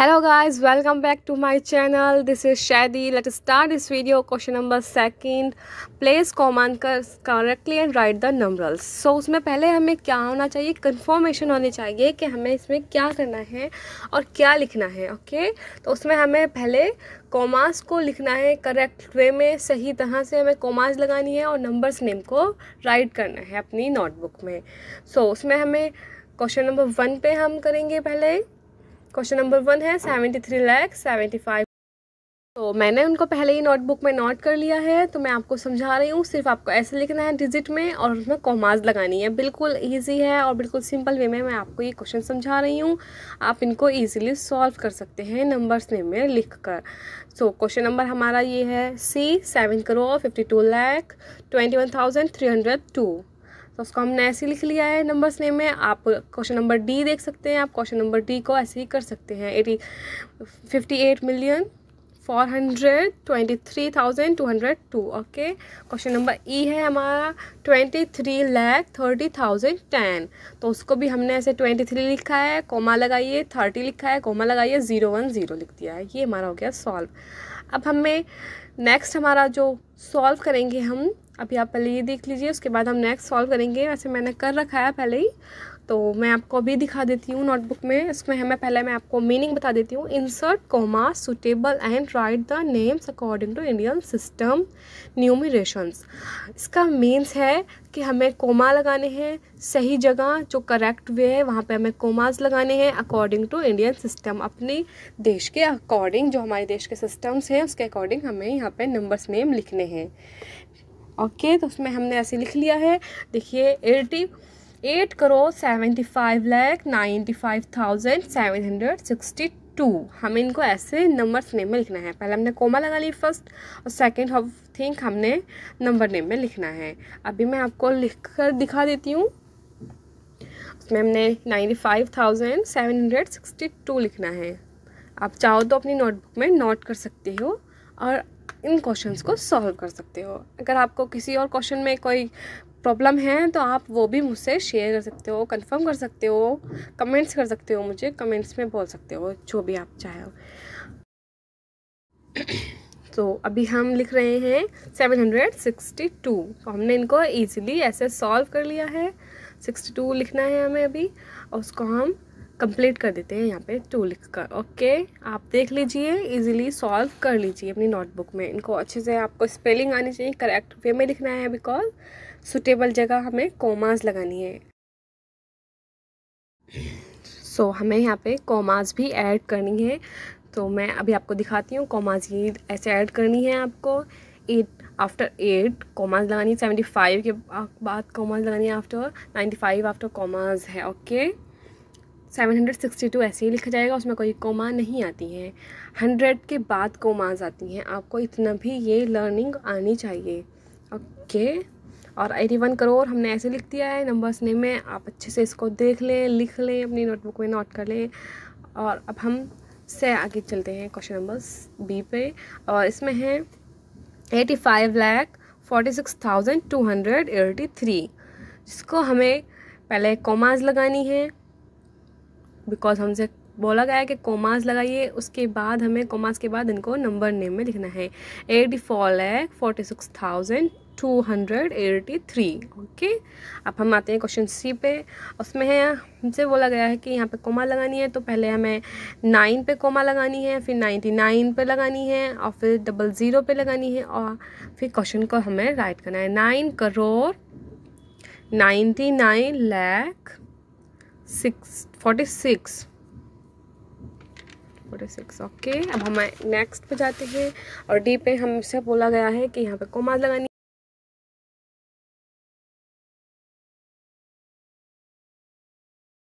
Guys welcome back to my channel this is शैदी let start this video question number second place comma कर correctly and write the number so उसमें पहले हमें क्या होना चाहिए कंफर्मेशन होनी चाहिए कि हमें इसमें क्या करना है और क्या लिखना है ओके okay? तो उसमें हमें पहले कॉमास को लिखना है करेक्ट वे में सही तरह से हमें कॉमास लगानी है और नंबर्स नेम को राइट करना है अपनी नोटबुक में सो so, उसमें हमें क्वेश्चन नंबर वन पे हम करेंगे पहले क्वेश्चन नंबर वन है seventy three lakh seventy five तो मैंने उनको पहले ही नोटबुक में नोट कर लिया है तो मैं आपको समझा रही हूँ सिर्फ आपको ऐसे लिखना है डिजिट में और उसमें कॉमाज लगानी है बिल्कुल ईजी है और बिल्कुल सिंपल वे में मैं आपको ये क्वेश्चन समझा रही हूँ आप इनको ईजिली सॉल्व कर सकते हैं नंबर्स नेम में लिख कर सो क्वेश्चन नंबर हमारा ये है C seven crore fifty two lakh twenty one thousand three hundred two तो उसको हमने ऐसे लिख लिया है नंबर्स नेम में आप क्वेश्चन नंबर डी देख सकते हैं आप क्वेश्चन नंबर डी को ऐसे ही कर सकते हैं eighty fifty eight million four hundred twenty three thousand two hundred two okay question number E है हमारा twenty three lakh thirty thousand ten तो उसको भी हमने ऐसे ट्वेंटी थ्री लिखा है कोमा लगाइए थर्टी लिखा है कोमा लगाइए ज़ीरो वन ज़ीरो लिख दिया है ये हमारा हो गया सॉल्व अब हमें नेक्स्ट हमारा जो सॉल्व करेंगे हम आप यहाँ पहले ये देख लीजिए उसके बाद हम नेक्स्ट सॉल्व करेंगे वैसे मैंने कर रखा है पहले ही तो मैं आपको अभी दिखा देती हूँ नोटबुक में इसमें हमें पहले मैं आपको मीनिंग बता देती हूँ insert comma suitable and write the names according to Indian system numerations इसका मीन्स है कि हमें कोमा लगाने हैं सही जगह जो करेक्ट वे है वहाँ पे हमें कोमाज लगाने हैं अकॉर्डिंग टू इंडियन सिस्टम अपने देश के अकॉर्डिंग जो हमारे देश के सिस्टम्स हैं उसके अकॉर्डिंग हमें यहाँ पर नंबर्स नेम लिखने हैं ओके तो उसमें हमने ऐसे लिख लिया है देखिए eighty eight crore seventy five lakh ninety five thousand seven hundred sixty two हमें इनको ऐसे नंबर्स नेम में लिखना है पहले हमने कोमा लगा ली फर्स्ट और सेकेंड हाफ थिंक हमने नंबर नेम में लिखना है अभी मैं आपको लिख कर दिखा देती हूँ उसमें हमने ninety five thousand seven hundred sixty two लिखना है आप चाहो तो अपनी नोटबुक में नोट कर सकते हो और इन क्वेश्चन को सॉल्व कर सकते हो अगर आपको किसी और क्वेश्चन में कोई प्रॉब्लम है तो आप वो भी मुझसे शेयर कर सकते हो कंफर्म कर सकते हो कमेंट्स कर सकते हो मुझे कमेंट्स में बोल सकते हो जो भी आप चाहे हो तो अभी हम लिख रहे हैं 762 तो हमने इनको इजीली ऐसे सॉल्व कर लिया है 62 लिखना है हमें अभी और उसको हम कंप्लीट कर देते हैं यहाँ पे टू लिख कर ओके आप देख लीजिए इजीली सॉल्व कर लीजिए अपनी नोटबुक में इनको अच्छे से आपको स्पेलिंग आनी चाहिए करेक्ट वे में लिखना है बिकॉज सुटेबल जगह हमें कोमाज लगानी है सो so, हमें यहाँ पे कोमाज भी ऐड करनी है तो मैं अभी आपको दिखाती हूँ कोमाज ये ऐसे ऐड करनी है आपको एट आफ्टर एट कॉमाज लगानी सेवेंटी फाइव के बाद कॉमाज लगानी है after ninety five after commas है ओके okay? 762 ऐसे ही लिखा जाएगा उसमें कोई कोमा नहीं आती हैं हंड्रेड के बाद कोमाज आती हैं आपको इतना भी ये लर्निंग आनी चाहिए ओके और एटी वन करोड़ हमने ऐसे लिख दिया है नंबर्स नेम में आप अच्छे से इसको देख लें लिख लें अपनी नोटबुक में नोट कर लें और अब हम से आगे चलते हैं क्वेश्चन नंबर बी पे और इसमें है eighty five lakh forty six thousand two hundred eighty three जिसको हमें पहले कॉमाज लगानी है बिकॉज हमसे बोला गया है कि कोमास लगाइए उसके बाद हमें कोमास के बाद इनको नंबर नेम में लिखना है एटी फॉल है forty six thousand two hundred eighty three okay अब हम आते हैं क्वेश्चन सी पे उसमें है हमसे बोला गया है कि यहाँ पे कोमा लगानी है तो पहले हमें नाइन पे कोमा लगानी है फिर नाइन्टी नाइन पर लगानी है और फिर डबल ज़ीरो पर लगानी है और फिर क्वेश्चन को हमें राइट करना है nine crore ninety nine lakh six forty six forty six okay अब हम नेक्स्ट पे जाते हैं और डी पे हमसे बोला गया है कि यहाँ पे कोमाज लगानी